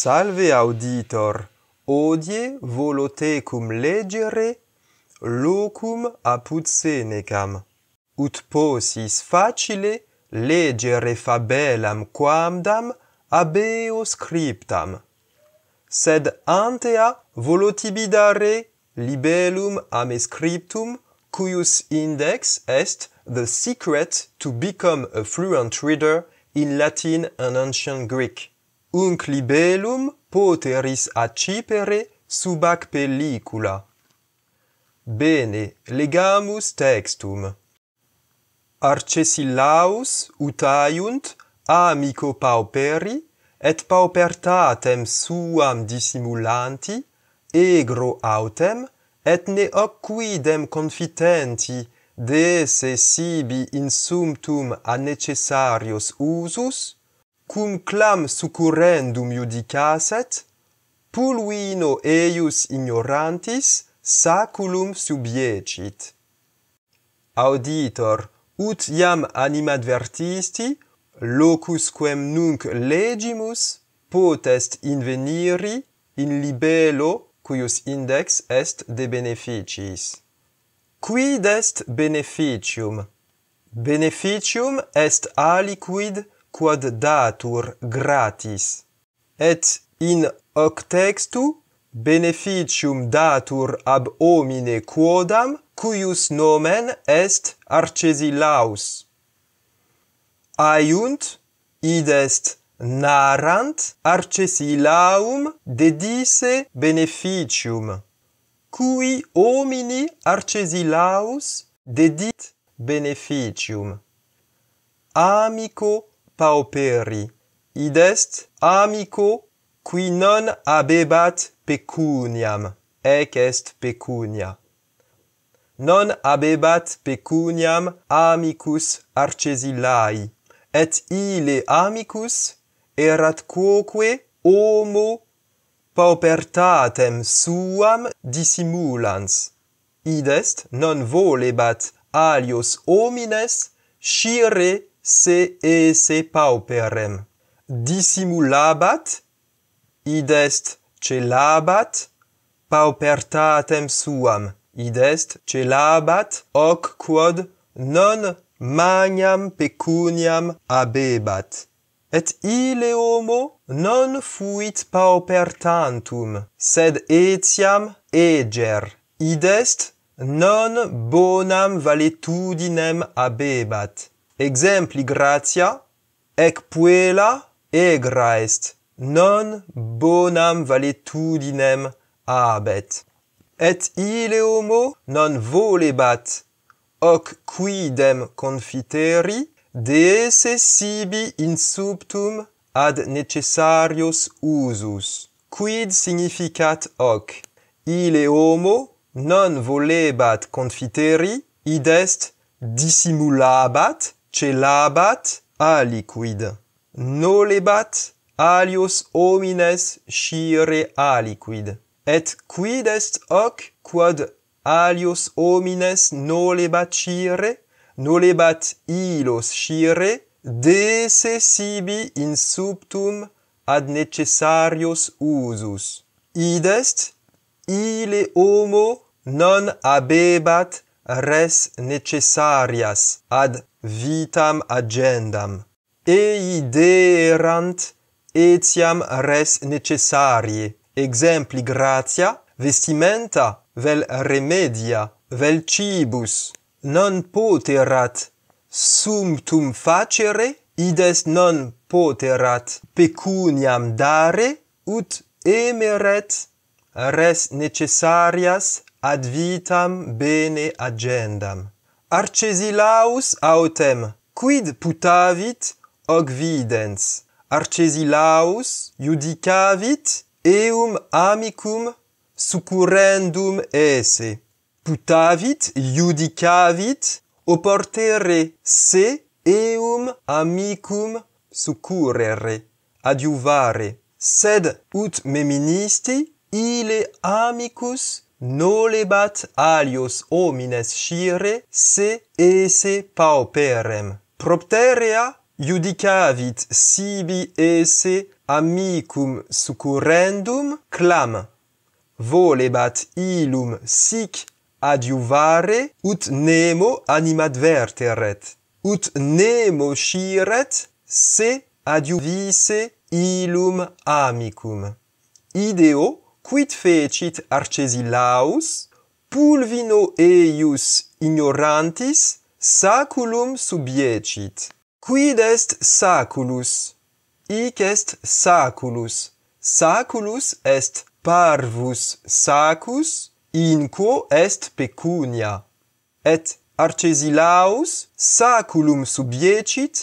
Salve auditor, odie volo te cum legere, locum apud senecam. Ut posis facile legere fabelam quamdam ab scriptam. Sed antea volo tibidare libelum ame scriptum, cuius index est the secret to become a fluent reader in Latin and ancient Greek unc libelum poteris accipere sub ac pellicula. Bene, legamus textum. Arcesillaus ut amico pauperi et paupertatem suam dissimulanti egro autem et ne hoc quidem confitenti de se sibi insumtum a necessarios usus cum clam succurrendum iudicaset, pulvino eius ignorantis saculum subiecit. Auditor, ut iam anima advertisti, locus quem nunc legimus, potest inveniri in libelo cuius index est de beneficis. Quid est beneficium? Beneficium est aliquid beneficium quod datur gratis et in hoc textu beneficium datur ab homine quodam cuius nomen est Arcesilaus aiunt id est narrant Arcesilaum dedisse beneficium cui homini Arcesilaus dedit beneficium amico pauperi. Id est amico qui non abebat pecuniam. Ec est pecunia. Non abebat pecuniam amicus arcesillai. Et ile amicus erat quoque homo paupertatem suam dissimulans. Id est non volebat alios homines scire se esse pauperem. Dissimulabat, id est celabat, paupertatem suam, id est celabat, hoc quod non magnam pecuniam abebat. Et ile homo non fuit paupertantum, sed etiam eger, id est non bonam valetudinem abebat exempli gratia ec puella egra est non bonam valetudinem abet et ile homo non volebat hoc quidem confiteri de sibi in subtum ad necessarios usus quid significat hoc ile homo non volebat confiteri id est dissimulabat celabat aliquid nolebat alios omnes scire aliquid et quid est hoc quod alios omnes nolebat scire nolebat ilos scire de se sibi in subtum ad necessarios usus id est ile homo non abebat res necessarias ad vitam agendam. Ei deerant etiam res necessarie, exempli gratia, vestimenta, vel remedia, vel cibus. Non poterat sumtum facere, ides non poterat pecuniam dare, ut emeret res necessarias ad vitam bene agendam. Arcesilaus autem, quid putavit, hoc videns. Arcesilaus judicavit, eum amicum succurrendum esse. Putavit, judicavit, oportere se eum amicum succurrere, adiuvare. Sed ut meministi, ile amicus nolebat alios homines scire se esse pauperem. Propteria judicavit sibi esse amicum succurendum clam. Volebat ilum sic adiuvare ut nemo animadverteret. Ut nemo sciret se adiuvise ilum amicum. Ideo quid fecit Arcesilaus pulvino eius ignorantis saculum subiecit quid est saculus hic est saculus saculus est parvus sacus in quo est pecunia et Arcesilaus saculum subiecit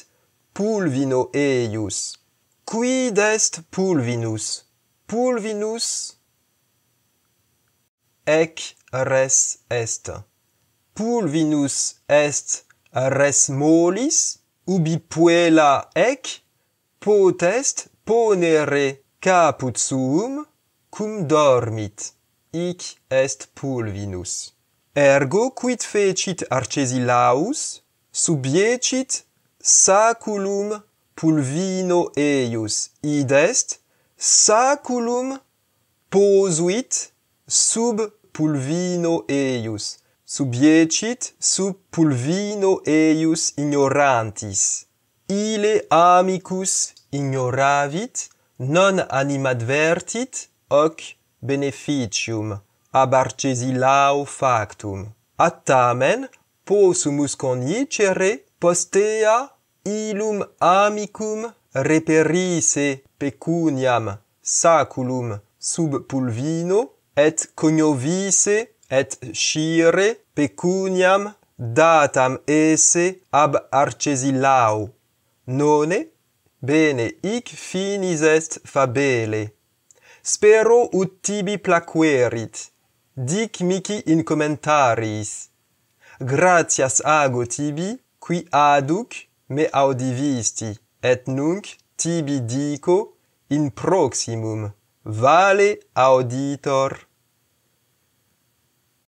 pulvino eius quid est pulvinus pulvinus Ec res est. Pulvinus est res molis, ubi puela ec potest ponere caput suum, cum dormit. Ic est pulvinus. Ergo, quid fecit Arcesilaus? Subiecit saculum pulvino eius. Id est, saculum posuit sub pulvino eius subiecit sub pulvino eius ignorantis ile amicus ignoravit non animadvertit hoc beneficium ab arcesilao factum at tamen possumus conicere postea ilum amicum reperisse pecuniam saculum sub pulvino et cognovisse et scire pecuniam datam esse ab Arcesilao nonne bene hic finis est fabele spero ut tibi placuerit dic mihi in commentaris gratias ago tibi qui aduc me audivisti et nunc tibi dico in proximum vale auditor.